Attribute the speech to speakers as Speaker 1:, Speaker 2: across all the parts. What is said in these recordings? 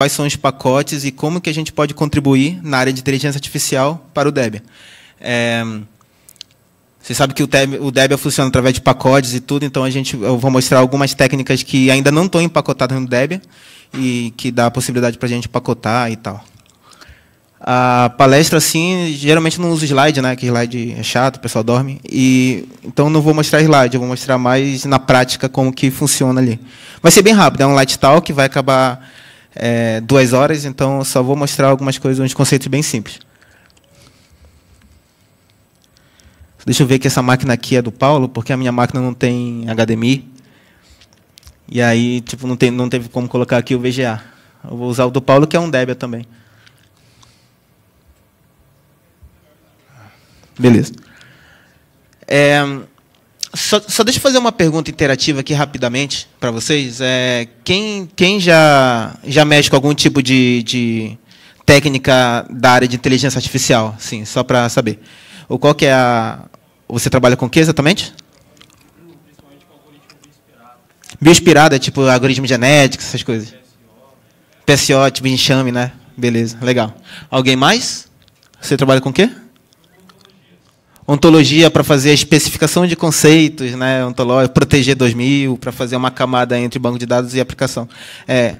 Speaker 1: quais são os pacotes e como que a gente pode contribuir na área de inteligência artificial para o Debian. É, você sabe que o Debian, funciona através de pacotes e tudo, então a gente, eu vou mostrar algumas técnicas que ainda não estão empacotadas no Debian e que dá a possibilidade para a gente empacotar e tal. A palestra, assim, geralmente não usa slide, né? Que slide é chato, o pessoal dorme. E, então não vou mostrar slide, eu vou mostrar mais na prática como que funciona ali. Vai ser bem rápido, é um light talk, vai acabar é, duas horas, então só vou mostrar algumas coisas, uns conceitos bem simples. Deixa eu ver que essa máquina aqui é do Paulo, porque a minha máquina não tem HDMI. E aí, tipo, não, tem, não teve como colocar aqui o VGA. Eu vou usar o do Paulo, que é um Debian também. Beleza. É, só, só, deixa eu fazer uma pergunta interativa aqui rapidamente para vocês. É, quem quem já, já mexe com algum tipo de, de técnica da área de inteligência artificial? Sim, só para saber. Ou qual que é a. Você trabalha com o que exatamente? Principalmente com algoritmo é tipo algoritmo genético, essas coisas. PSO, tipo enxame, né? Beleza, legal. Alguém mais? Você trabalha com o quê? ontologia para fazer a especificação de conceitos, né, ontológico, proteger 2000, para fazer uma camada entre banco de dados e aplicação. É,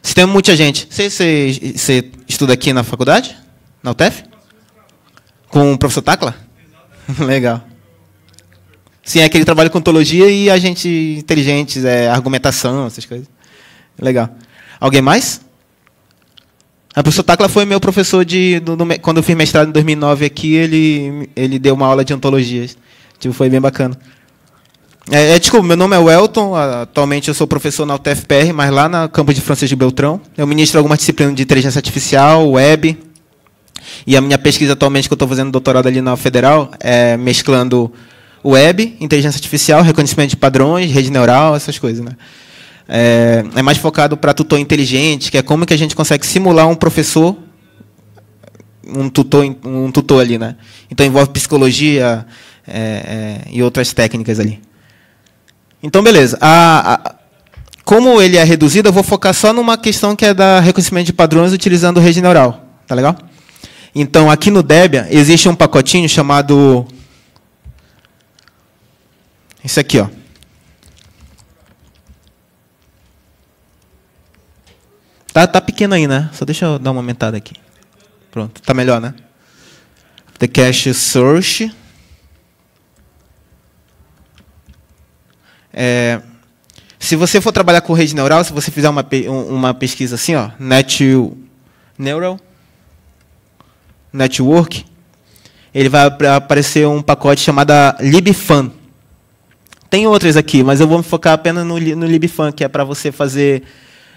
Speaker 1: sistema multiagente. Você, você, você estuda aqui na faculdade? Na UTF? Com o professor Tacla? Legal. Sim, é que ele trabalha com ontologia e gente inteligentes, é, argumentação, essas coisas. Legal. Alguém mais? A professora Tacla foi meu professor de do, do, quando eu fiz mestrado em 2009 aqui, ele ele deu uma aula de antologias. Tipo, foi bem bacana. É, é desculpa, meu nome é Welton, atualmente eu sou professor na UTFPR, mas lá na campo de Francisco Beltrão. Eu ministro algumas disciplinas de inteligência artificial, web. E a minha pesquisa atualmente que eu estou fazendo doutorado ali na Federal é mesclando web, inteligência artificial, reconhecimento de padrões, rede neural, essas coisas, né? É, é mais focado para tutor inteligente, que é como que a gente consegue simular um professor, um tutor, um tutor ali, né? Então envolve psicologia é, é, e outras técnicas ali. Então beleza. A, a, como ele é reduzido, eu vou focar só numa questão que é da reconhecimento de padrões utilizando rede neural, tá legal? Então aqui no Debian existe um pacotinho chamado isso aqui, ó. Tá, tá pequeno aí, né? Só deixa eu dar uma aumentada aqui. Pronto, tá melhor, né? The cache search. É, se você for trabalhar com rede neural, se você fizer uma, uma pesquisa assim, ó, net neural network, ele vai aparecer um pacote chamado libfan. Tem outras aqui, mas eu vou me focar apenas no, no libfan, que é para você fazer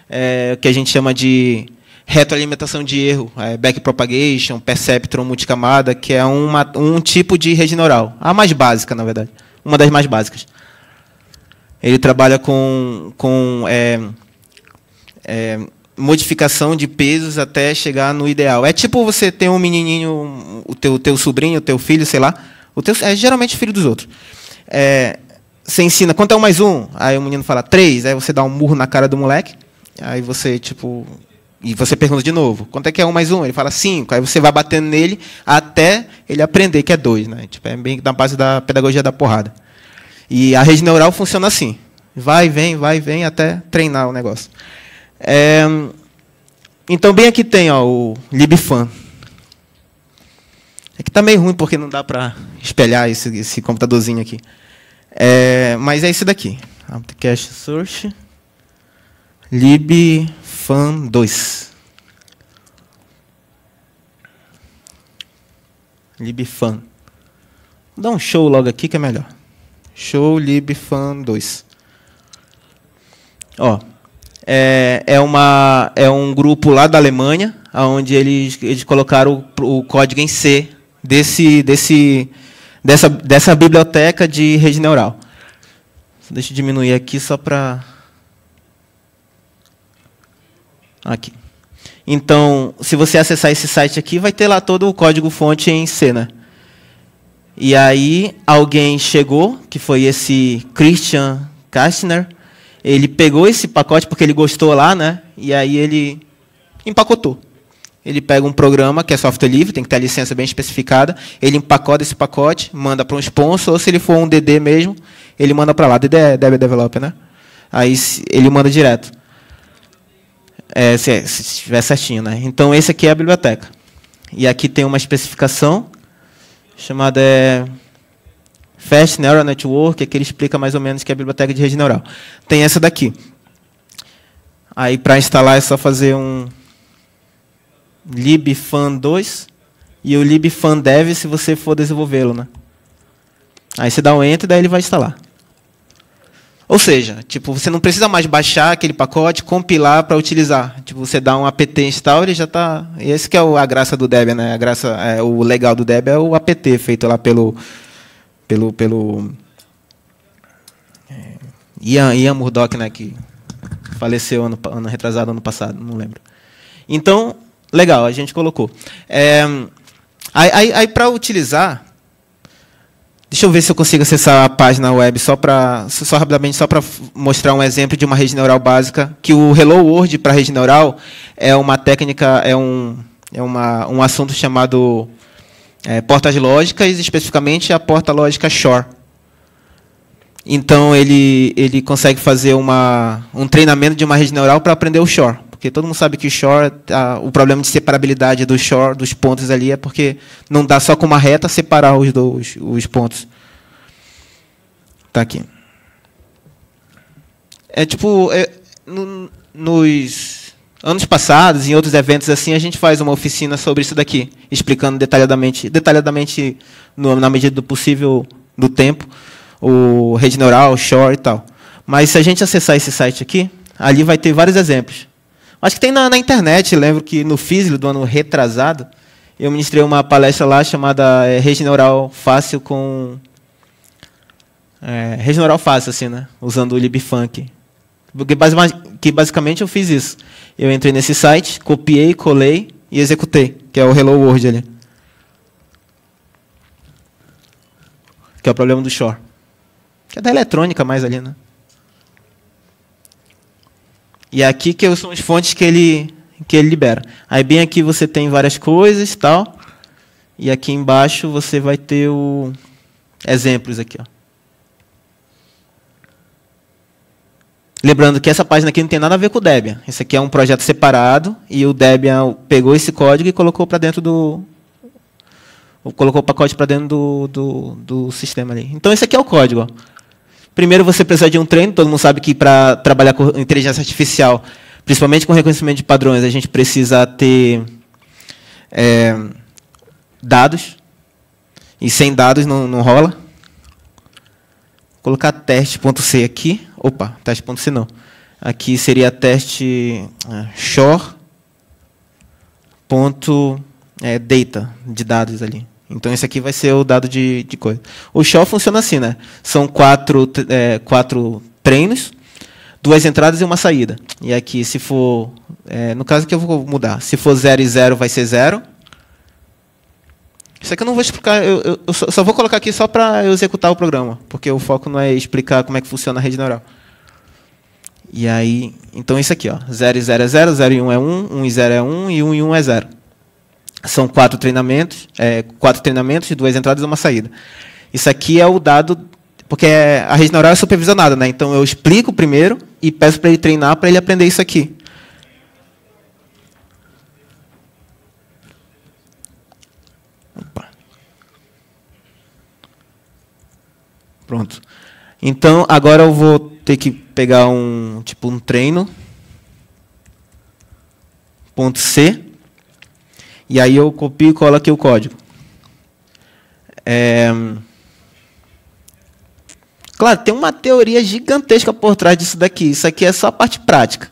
Speaker 1: é, que a gente chama de retroalimentação de erro, é, backpropagation, perceptron multicamada, que é uma, um tipo de rede neural. A mais básica, na verdade. Uma das mais básicas. Ele trabalha com, com é, é, modificação de pesos até chegar no ideal. É tipo você ter um menininho, o teu, teu sobrinho, o teu filho, sei lá. O teu, é geralmente filho dos outros. É, você ensina, quanto é um mais um? Aí o menino fala três, aí você dá um murro na cara do moleque. Aí você, tipo. E você pergunta de novo, quanto é que é um mais um? Ele fala cinco. Aí você vai batendo nele até ele aprender que é dois, né? Tipo, é bem na base da pedagogia da porrada. E a rede neural funciona assim. Vai, vem, vai, vem, até treinar o negócio. É... Então, bem aqui tem ó, o LibFan. Aqui é está meio ruim porque não dá para espelhar esse, esse computadorzinho aqui. É... Mas é esse daqui. Aptcache Search libfan2. libfan. Vou dar um show logo aqui que é melhor. Show libfan2. Ó, é, é, uma, é um grupo lá da Alemanha, onde eles, eles colocaram o, o, código em C desse, desse, dessa, dessa biblioteca de rede neural. Deixa eu diminuir aqui só para Aqui. Então, se você acessar esse site aqui, vai ter lá todo o código-fonte em C, E aí alguém chegou, que foi esse Christian Kastner, ele pegou esse pacote porque ele gostou lá, né? E aí ele empacotou. Ele pega um programa que é software livre, tem que ter a licença bem especificada, ele empacota esse pacote, manda para um sponsor, ou se ele for um DD mesmo, ele manda para lá, DD é Dev Developer, né? Aí ele manda direto é, se, se estiver certinho. Né? Então, esse aqui é a biblioteca. E aqui tem uma especificação chamada é, Fast Neural Network, que ele explica mais ou menos que é a biblioteca de rede neural. Tem essa daqui. Aí, para instalar, é só fazer um libfan2 e o libfandev se você for desenvolvê-lo. Né? Aí você dá um enter e daí ele vai instalar. Ou seja, tipo, você não precisa mais baixar aquele pacote, compilar para utilizar. Tipo, você dá um apt install tá, e já está. Esse que é a graça do Debian, né? A graça, é, o legal do Debian é o apt feito lá pelo pelo pelo é, Ian, Ian Murdoch, né, que faleceu ano, ano retrasado, ano passado, não lembro. Então, legal, a gente colocou. É, aí, aí, aí para utilizar, Deixa eu ver se eu consigo acessar a página web só para só rapidamente só para mostrar um exemplo de uma rede neural básica, que o Hello World para rede neural é uma técnica, é um é uma, um assunto chamado é, portas lógicas, especificamente a porta lógica Shor. Então ele ele consegue fazer uma um treinamento de uma rede neural para aprender o Shor. Porque todo mundo sabe que o shore, a, o problema de separabilidade do shore, dos pontos ali, é porque não dá só com uma reta separar os, dois, os pontos. Tá aqui. É tipo, é, no, nos anos passados, em outros eventos assim, a gente faz uma oficina sobre isso daqui, explicando detalhadamente, detalhadamente no, na medida do possível, do tempo, o rede neural, o shore e tal. Mas se a gente acessar esse site aqui, ali vai ter vários exemplos. Acho que tem na, na internet, lembro que no Físio, do ano retrasado, eu ministrei uma palestra lá chamada é, eh, Rede Neural Fácil com... É, eh, Rede Neural Fácil, assim, né? Usando o libfunk. Que, que basicamente eu fiz isso. Eu entrei nesse site, copiei, colei e executei, que é o Hello World ali. Que é o problema do Shore. Que é da eletrônica mais ali, né? E é aqui que são as fontes que ele, que ele libera. Aí bem aqui você tem várias coisas e tal. E aqui embaixo você vai ter o exemplos aqui. Ó. Lembrando que essa página aqui não tem nada a ver com o Debian. Esse aqui é um projeto separado e o Debian pegou esse código e colocou para dentro do colocou o pacote para dentro do, do, do, sistema ali. Então esse aqui é o código. Ó. Primeiro, você precisa de um treino. Todo mundo sabe que para trabalhar com inteligência artificial, principalmente com reconhecimento de padrões, a gente precisa ter é, dados. E sem dados não, não rola. Vou colocar teste.c aqui. Opa, teste.c não. Aqui seria teste ah, shore.data é, de dados ali. Então esse aqui vai ser o dado de, de coisa. O shell funciona assim, né? São quatro, é, quatro treinos, duas entradas e uma saída. E aqui, se for. É, no caso que eu vou mudar. Se for 0 e 0, vai ser 0. Isso aqui eu não vou explicar, eu, eu, eu só, só, vou colocar aqui só para eu executar o programa, porque o foco não é explicar como é que funciona a rede neural. E aí, então isso aqui, ó, 0 e 0 é 0, 0 e 1 um é 1, um, 1 um e 0 é 1 e 1 e 1 é 0. São quatro treinamentos, é, quatro treinamentos, duas entradas e uma saída. Isso aqui é o dado, porque é, a rede neural é supervisionada, né? Então eu explico primeiro e peço para ele treinar para ele aprender isso aqui. Opa. Pronto. Então agora eu vou ter que pegar um tipo um treino ponto C e aí eu copio e colo aqui o código. É... Claro, tem uma teoria gigantesca por trás disso daqui. Isso aqui é só a parte prática.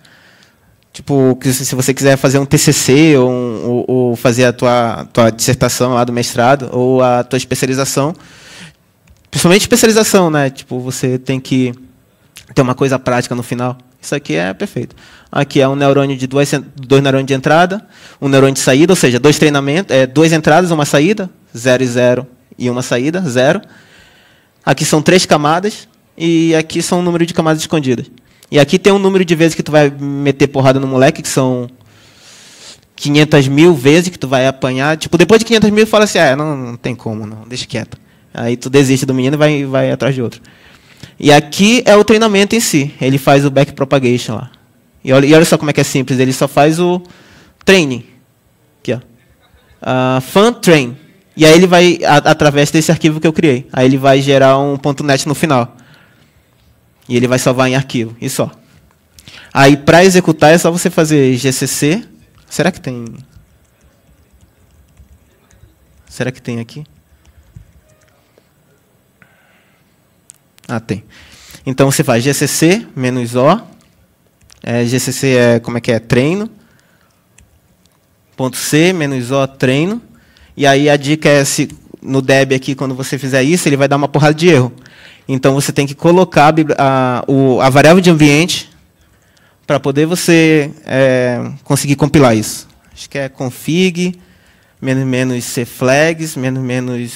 Speaker 1: Tipo, se você quiser fazer um TCC ou, um, ou, ou fazer a tua, tua dissertação lá do mestrado ou a tua especialização, principalmente especialização, né? Tipo, você tem que ter uma coisa prática no final. Isso aqui é perfeito. Aqui é um neurônio de duas, dois neurônios de entrada, um neurônio de saída, ou seja, dois treinamentos, é, duas entradas, uma saída, 0 e 0 e uma saída, 0. Aqui são três camadas e aqui são o um número de camadas escondidas. E aqui tem um número de vezes que tu vai meter porrada no moleque, que são 500 mil vezes que tu vai apanhar. Tipo, depois de 500 mil, fala assim, ah, não, não tem como, não, deixa quieto. Aí tu desiste do menino e vai, vai atrás de outro. E aqui é o treinamento em si. Ele faz o back propagation lá. E olha, e olha só como é que é simples. Ele só faz o training. Aqui, ó. Uh, ah, fun train. E aí ele vai, a, através desse arquivo que eu criei, aí ele vai gerar um .NET no final. E ele vai salvar em arquivo. E só. Aí, para executar, é só você fazer gcc. Será que tem... Será que tem aqui? Ah, tem. Então você faz GCC menos O. É, GCC é como é que é? Treino. Ponto C menos O treino. E aí a dica é se no deb aqui quando você fizer isso ele vai dar uma porrada de erro. Então você tem que colocar a, a, a variável de ambiente para poder você é, conseguir compilar isso. Acho que é config menos menos cflags menos menos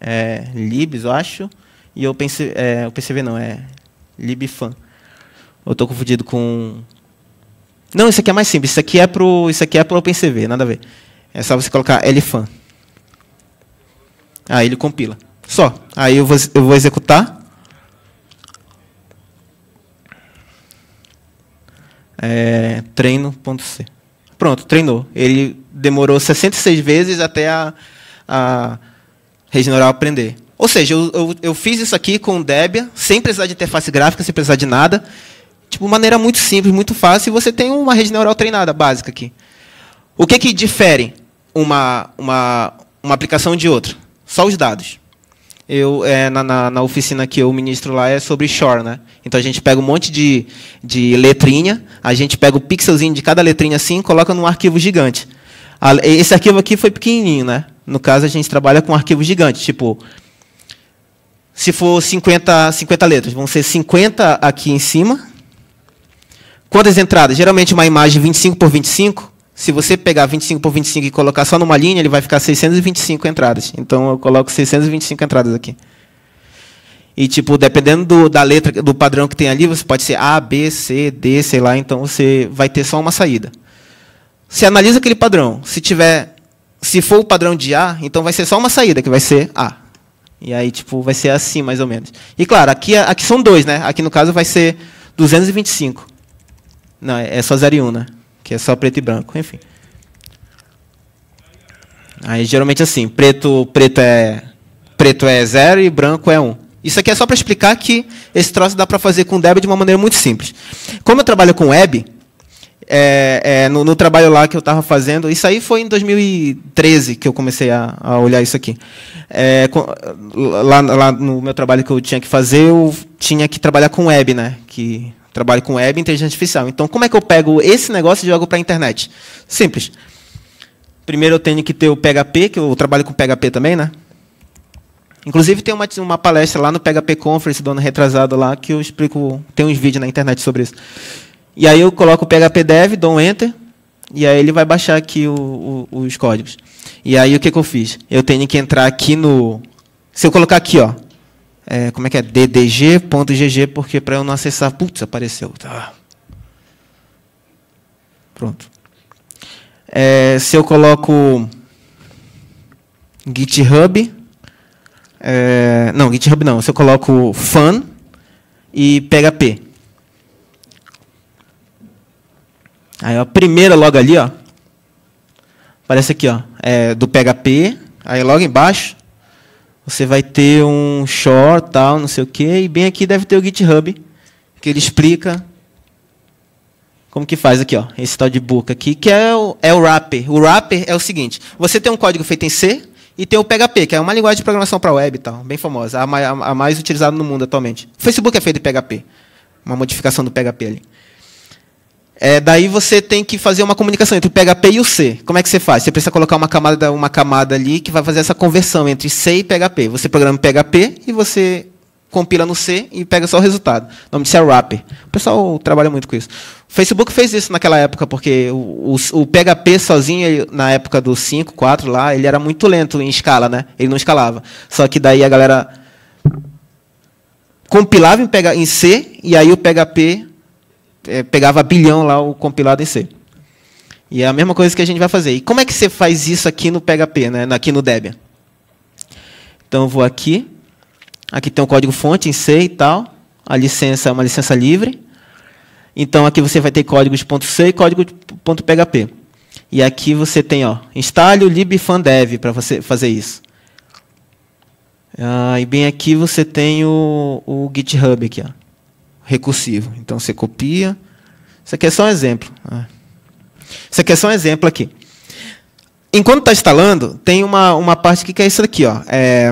Speaker 1: é, libs, eu acho. E eu pensei, é, o PCV não, é libfan. Eu tô confundido com... Não, isso aqui é mais simples. Isso aqui é pro, isso aqui é pro OpenCV, nada a ver. É só você colocar lfan. Aí ele compila. Só. Aí eu vou, eu vou executar. É, treino.c. Pronto, treinou. Ele demorou 66 vezes até a, a rede neural aprender. Ou seja, eu, eu, eu fiz isso aqui com o Debian, sem precisar de interface gráfica, sem precisar de nada. Tipo, maneira muito simples, muito fácil, e você tem uma rede neural treinada básica aqui. O que, que difere uma, uma, uma aplicação de outra? Só os dados. Eu, é, na, na, na, oficina que eu ministro lá é sobre Shore, né? Então a gente pega um monte de, de letrinha, a gente pega o pixelzinho de cada letrinha assim e coloca num arquivo gigante. esse arquivo aqui foi pequenininho, né? No caso, a gente trabalha com um arquivo gigante, tipo se for 50, 50 letras, vão ser 50 aqui em cima. Quantas entradas? Geralmente uma imagem 25 por 25. Se você pegar 25 por 25 e colocar só numa linha, ele vai ficar 625 entradas. Então eu coloco 625 entradas aqui. E tipo, dependendo do, da letra, do padrão que tem ali, você pode ser A, B, C, D, sei lá, então você vai ter só uma saída. Você analisa aquele padrão. Se tiver, se for o padrão de A, então vai ser só uma saída, que vai ser A. E aí, tipo, vai ser assim, mais ou menos. E claro, aqui, aqui são dois, né? Aqui no caso vai ser 225. Não, é, é só 0 e 1, um, né? Que é só preto e branco, enfim. Aí geralmente assim, preto, preto é preto é 0 e branco é 1. Um. Isso aqui é só para explicar que esse troço dá para fazer com Debian de uma maneira muito simples. Como eu trabalho com web, é, é, no, no, trabalho lá que eu estava fazendo. Isso aí foi em 2013 que eu comecei a, a olhar isso aqui. É, com, lá, lá, no meu trabalho que eu tinha que fazer, eu tinha que trabalhar com web, né? Que trabalho com web e inteligência artificial. Então, como é que eu pego esse negócio e jogo para a internet? Simples. Primeiro eu tenho que ter o PHP, que eu trabalho com PHP também, né? Inclusive tem uma, uma palestra lá no PHP Conference, do ano retrasado lá, que eu explico, tem uns vídeos na internet sobre isso. E aí eu coloco o phpdev, dou um enter, e aí ele vai baixar aqui o, o, os códigos. E aí o que, que eu fiz? Eu tenho que entrar aqui no... Se eu colocar aqui, ó, é, como é que é? ddg.gg, porque para eu não acessar... Putz, apareceu. Tá. Pronto. É, se eu coloco GitHub... É, não, GitHub não. Se eu coloco Fun e PHP. Aí a primeira logo ali, ó. Aparece aqui, ó. É do PHP. Aí logo embaixo você vai ter um short, tal, não sei o quê. E bem aqui deve ter o GitHub, que ele explica como que faz aqui, ó. Esse tal de book aqui, que é o, é o wrapper. O wrapper é o seguinte: você tem um código feito em C e tem o PHP, que é uma linguagem de programação para web e tal, bem famosa, a mais, a mais utilizada no mundo atualmente. O Facebook é feito em PHP. Uma modificação do PHP ali. É, daí você tem que fazer uma comunicação entre o PHP e o C. Como é que você faz? Você precisa colocar uma camada, uma camada ali que vai fazer essa conversão entre C e PHP. Você programa PHP e você compila no C e pega só o resultado. O nome disso é wrapper. O pessoal trabalha muito com isso. O Facebook fez isso naquela época, porque o, o, o PHP sozinho, ele, na época do 5, 4 lá, ele era muito lento em escala, né? Ele não escalava. Só que daí a galera compilava em, em C e aí o PHP é, pegava bilhão lá o compilado em C. E é a mesma coisa que a gente vai fazer. E como é que você faz isso aqui no PHP, né? aqui no Debian? Então, eu vou aqui. Aqui tem o um código-fonte em C e tal. A licença é uma licença livre. Então, aqui você vai ter códigos ponto .c e código.php. ponto .php. E aqui você tem, ó, instale o libfandev para você fazer isso. Ah, e bem aqui você tem o, o GitHub aqui, ó recursivo. Então você copia. Isso aqui é só um exemplo. Né? Isso aqui é só um exemplo aqui. Enquanto está instalando, tem uma, uma parte que é isso aqui, ó. É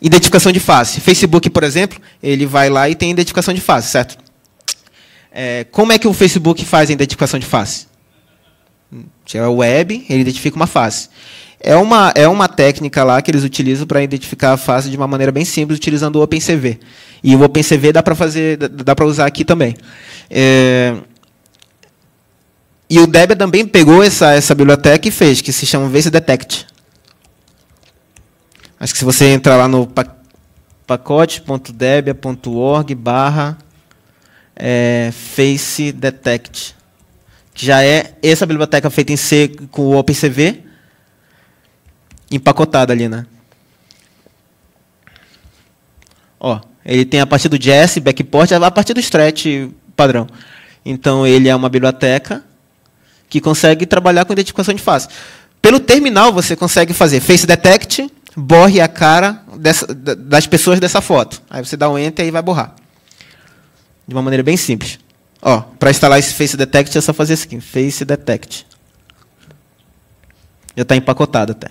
Speaker 1: identificação de face. Facebook, por exemplo, ele vai lá e tem identificação de face, certo? É, como é que o Facebook faz a identificação de face? Hum, se é web, ele identifica uma face. É uma, é uma técnica lá que eles utilizam para identificar a face de uma maneira bem simples, utilizando o OpenCV. E o OpenCV dá para fazer, dá para usar aqui também. É... E o Debian também pegou essa, essa biblioteca e fez, que se chama Vase Detect. Acho que se você entrar lá no pacote.debian.org barra é, face detect, que já é essa biblioteca feita em C com o OpenCV, empacotada ali, né? Ó, ele tem a partir do JS, backport, a partir do stretch padrão. Então ele é uma biblioteca que consegue trabalhar com identificação de face. Pelo terminal você consegue fazer face detect, borre a cara dessa, das pessoas dessa foto. Aí você dá um enter e vai borrar. De uma maneira bem simples. Ó, para instalar esse face detect é só fazer isso assim, aqui, face detect. Já está empacotado até.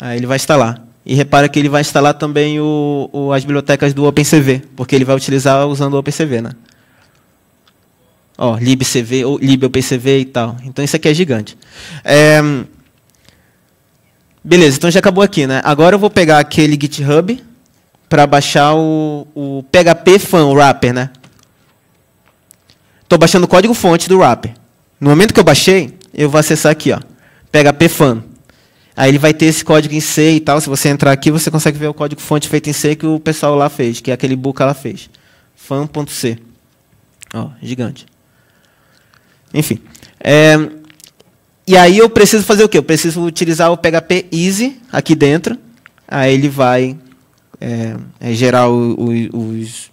Speaker 1: Aí ele vai instalar. E repara que ele vai instalar também o, o, as bibliotecas do OpenCV, porque ele vai utilizar usando o OpenCV, né? Ó, libcv, ou libopencv e tal. Então isso aqui é gigante. É... Beleza, então já acabou aqui, né? Agora eu vou pegar aquele GitHub para baixar o, o PHP fan, o wrapper, né? Estou baixando o código fonte do wrapper. No momento que eu baixei, eu vou acessar aqui, ó, PHP fan. Aí ele vai ter esse código em C e tal. Se você entrar aqui, você consegue ver o código fonte feito em C que o pessoal lá fez, que é aquele buca lá fez. fan.c. Ó, gigante. Enfim. É, e aí eu preciso fazer o quê? Eu preciso utilizar o PHP Easy aqui dentro. Aí ele vai é, é gerar o, o, os,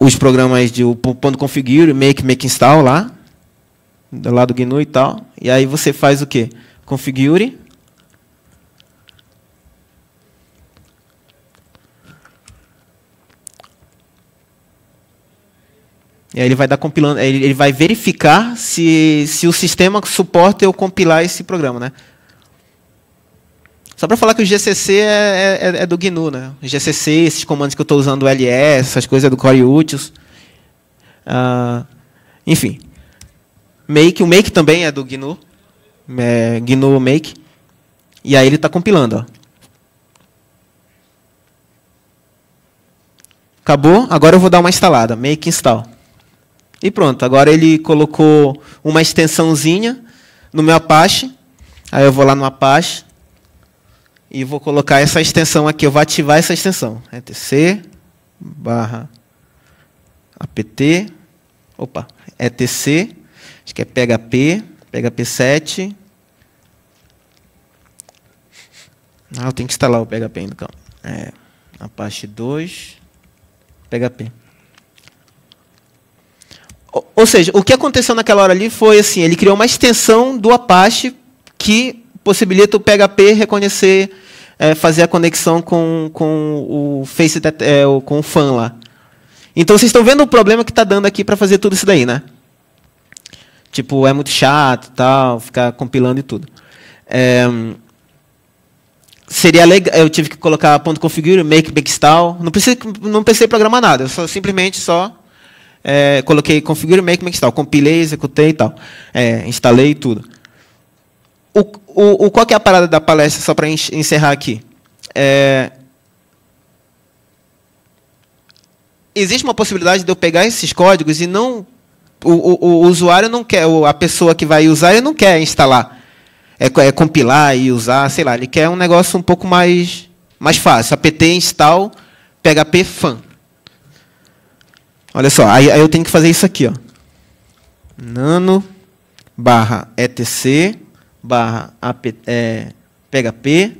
Speaker 1: os programas de ponto .configure, make, make install lá, lá do GNU e tal. E aí você faz o quê? Configure. E aí ele vai dar compilando, ele vai verificar se, se o sistema suporta eu compilar esse programa, né? Só para falar que o GCC é, é, é, é, do GNU, né? O GCC, esses comandos que eu estou usando, LS, essas coisas é do Core Utils. Uh, ah, enfim. Make, o make também é do GNU é, GNU Make. E aí ele está compilando. Ó. Acabou, agora eu vou dar uma instalada, make install. E pronto, agora ele colocou uma extensãozinha no meu Apache. Aí eu vou lá no Apache e vou colocar essa extensão aqui, eu vou ativar essa extensão. etc barra apt, opa, etc, acho que é php, Pega P7. Ah, eu tenho que instalar o PHP ainda, então. É, Apache 2, PHP. Ou, ou seja, o que aconteceu naquela hora ali foi assim, ele criou uma extensão do Apache que possibilita o PHP reconhecer, é, fazer a conexão com, com o Face, é, com o fan lá. Então vocês estão vendo o problema que está dando aqui para fazer tudo isso daí, né? Tipo, é muito chato tal, ficar compilando e tudo. É, seria legal. Eu tive que colocar ponto configure, make makestyle. Não pensei, não pensei programar nada. Eu só simplesmente só é, coloquei configure, make makestyle, compilei, executei e tal, é, instalei tudo. O, o, o qual é a parada da palestra só para encerrar aqui? É, existe uma possibilidade de eu pegar esses códigos e não o, o, o usuário não quer, a pessoa que vai usar, ele não quer instalar. É, é, compilar e usar, sei lá, ele quer um negócio um pouco mais, mais fácil. apt install php fan. Olha só, aí, aí eu tenho que fazer isso aqui. Ó. Nano barra etc barra apt, é, php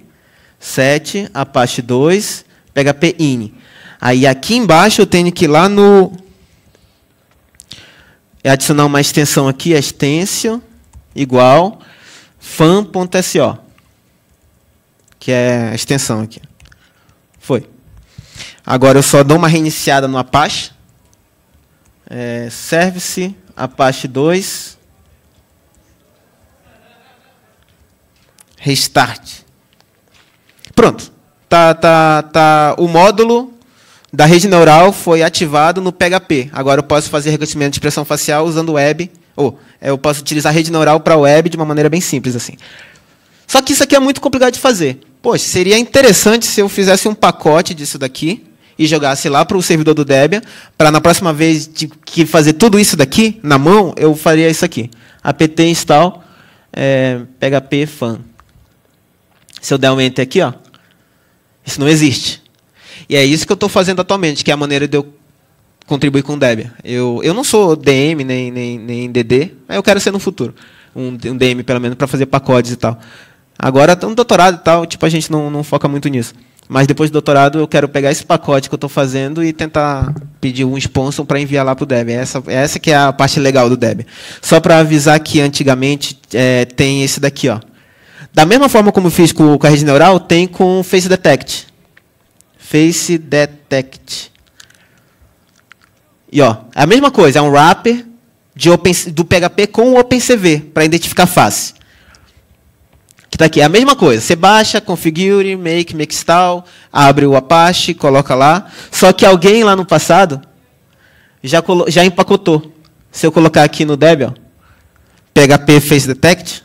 Speaker 1: 7 apache 2 php in. Aí aqui embaixo eu tenho que ir lá no é adicionar uma extensão aqui, extension igual fan.so, que é a extensão aqui. Foi. Agora eu só dou uma reiniciada no Apache. É, service Apache 2 restart. Pronto. Tá, tá, tá. O módulo da rede neural foi ativado no PHP. Agora eu posso fazer reconhecimento de expressão facial usando web. Ou é, eu posso utilizar a rede neural para web de uma maneira bem simples assim. Só que isso aqui é muito complicado de fazer. Poxa, seria interessante se eu fizesse um pacote disso daqui e jogasse lá para o servidor do Debian, para na próxima vez de que fazer tudo isso daqui na mão, eu faria isso aqui. apt install é, php fan. Se eu der um enter aqui, ó, isso não existe. E é isso que eu estou fazendo atualmente, que é a maneira de eu contribuir com o Debian. Eu, eu não sou DM nem, nem, nem DD, mas eu quero ser no futuro. Um, um DM, pelo menos, para fazer pacotes e tal. Agora, um doutorado e tal, tipo, a gente não, não foca muito nisso. Mas depois do doutorado, eu quero pegar esse pacote que eu estou fazendo e tentar pedir um sponsor para enviar lá para o Debian. Essa, essa que é a parte legal do Debian. Só para avisar que antigamente é, tem esse daqui. ó. Da mesma forma como fiz com, com a rede neural, tem com o Face Detect. Face Detect. E ó, é a mesma coisa, é um wrapper de open, do PHP com o OpenCV para identificar face. Que tá aqui, é a mesma coisa. Você baixa, configure, make, make install, abre o Apache, coloca lá. Só que alguém lá no passado já, já empacotou. Se eu colocar aqui no Debian, PHP Face Detect,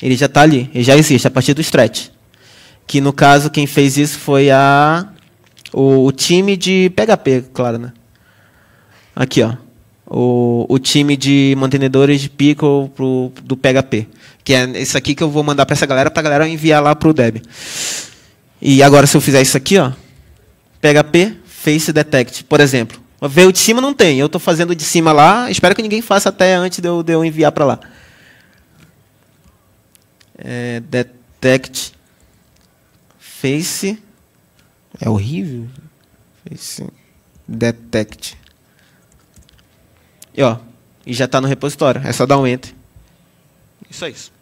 Speaker 1: ele já está ali, ele já existe a partir do stretch. Que no caso quem fez isso foi a o, o time de PHP, claro, né? Aqui, ó. O, o time de mantenedores de pico pro, do PHP. Que é isso aqui que eu vou mandar para essa galera, para a galera enviar lá pro Deb. E agora se eu fizer isso aqui, ó, PHP face detect, por exemplo. Ver de cima não tem. Eu estou fazendo de cima lá. Espero que ninguém faça até antes de eu, de eu enviar para lá. É, detect Face. É horrível. Face Detect. E ó, e já está no repositório. É só dar um enter. Isso é isso.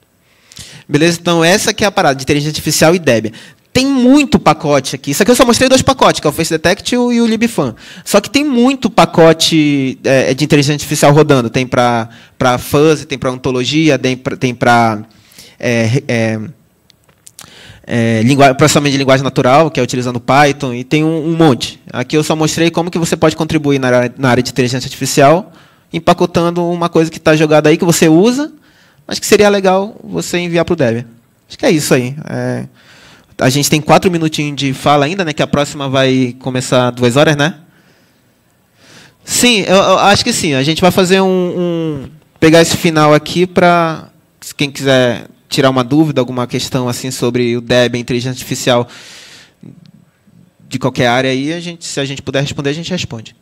Speaker 1: Beleza? Então essa aqui é a parada de inteligência artificial e Debian. Tem muito pacote aqui. Isso aqui eu só mostrei dois pacotes, que é o Face Detect e o LibFan. Só que tem muito pacote é, é de inteligência artificial rodando. Tem para fuzz, tem para ontologia, tem para é, é, é, linguagem, processamento de linguagem natural, que é utilizando Python, e tem um, um, monte. Aqui eu só mostrei como que você pode contribuir na área, na área de inteligência artificial, empacotando uma coisa que está jogada aí, que você usa, mas que seria legal você enviar para o Debian. Acho que é isso aí. É, a gente tem quatro minutinhos de fala ainda, né? Que a próxima vai começar duas horas, né? Sim, eu, eu acho que sim. A gente vai fazer um, um pegar esse final aqui para quem quiser tirar uma dúvida, alguma questão assim sobre o Debian, inteligência artificial de qualquer área aí, a gente, se a gente puder responder, a gente responde.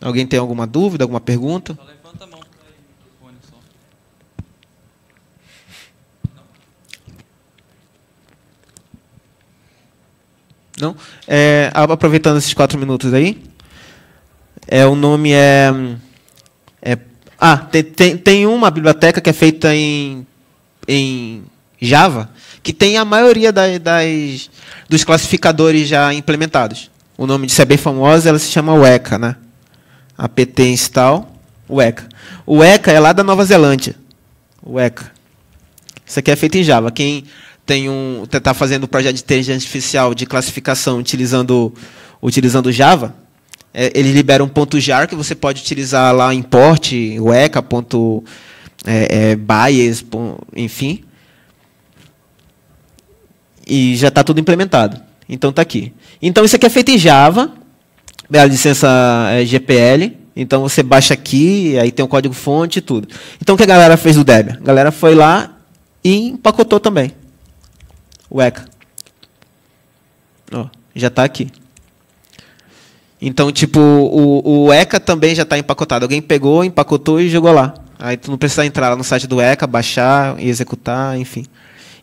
Speaker 1: Alguém tem alguma dúvida, alguma pergunta? levanta a mão. Não? É, aproveitando esses quatro minutos aí, é, o nome é, é ah, tem, tem, tem uma biblioteca que é feita em em Java que tem a maioria das, dos classificadores já implementados. O nome disso é bem famoso, ela se chama Weka, né? apt install Weka. O Weka é lá da Nova Zelândia. Weka. Isso aqui é feito em Java. Quem tem um está fazendo um projeto de inteligência artificial de classificação utilizando utilizando Java, é, eles liberam um ponto .jar que você pode utilizar lá em port, weka.java é, é bias, enfim. E já está tudo implementado. Então está aqui. Então isso aqui é feito em Java, é a licença é GPL. Então você baixa aqui, aí tem o um código fonte e tudo. Então o que a galera fez do Debian? A galera foi lá e empacotou também. O ECA. já está aqui. Então, tipo, o, o ECA também já está empacotado. Alguém pegou, empacotou e jogou lá. Aí tu não precisa entrar lá no site do ECA, baixar e executar, enfim.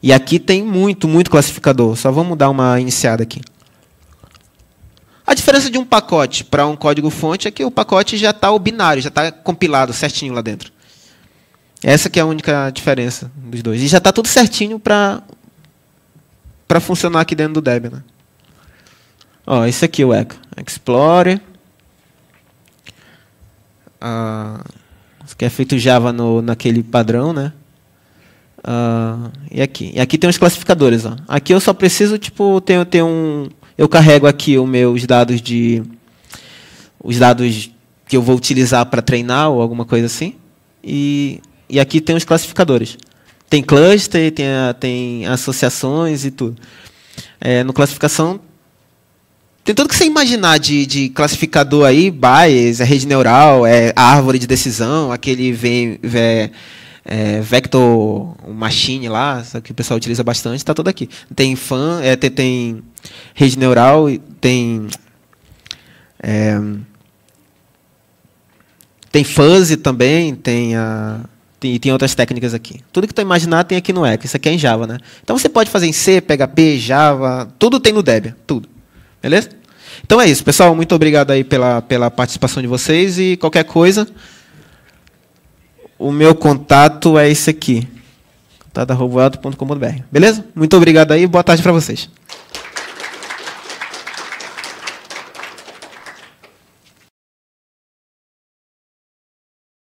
Speaker 1: E aqui tem muito, muito classificador. Só vamos dar uma iniciada aqui. A diferença de um pacote para um código-fonte é que o pacote já está o binário, já está compilado certinho lá dentro. Essa que é a única diferença dos dois. E já está tudo certinho para para funcionar aqui dentro do Debian. Né? Ó, isso aqui é o ECA Explore. Ah, que é feito Java no, naquele padrão, né? Uh, e aqui, e aqui tem os classificadores, ó. Aqui eu só preciso tipo tenho, ter um, eu carrego aqui os meus dados de os dados que eu vou utilizar para treinar ou alguma coisa assim. E, e aqui tem os classificadores. Tem cluster, tem, tem associações e tudo. É, no classificação tem tudo que você imaginar de, de classificador aí, bias, é rede neural, é árvore de decisão, aquele vem. vem é, Vector Machine lá, que o pessoal utiliza bastante, está todo aqui. Tem fan, é, tem, tem, rede neural, tem. É, tem fuzzy também, tem a. Tem, tem outras técnicas aqui. Tudo que tu imaginar tem aqui no ECA. Isso aqui é em Java, né? Então você pode fazer em C, PHP, Java, tudo tem no Debian, tudo. Beleza? Então é isso, pessoal. Muito obrigado aí pela, pela participação de vocês e qualquer coisa. O meu contato é esse aqui, contato.com.br. Beleza? Muito obrigado aí e boa tarde para vocês.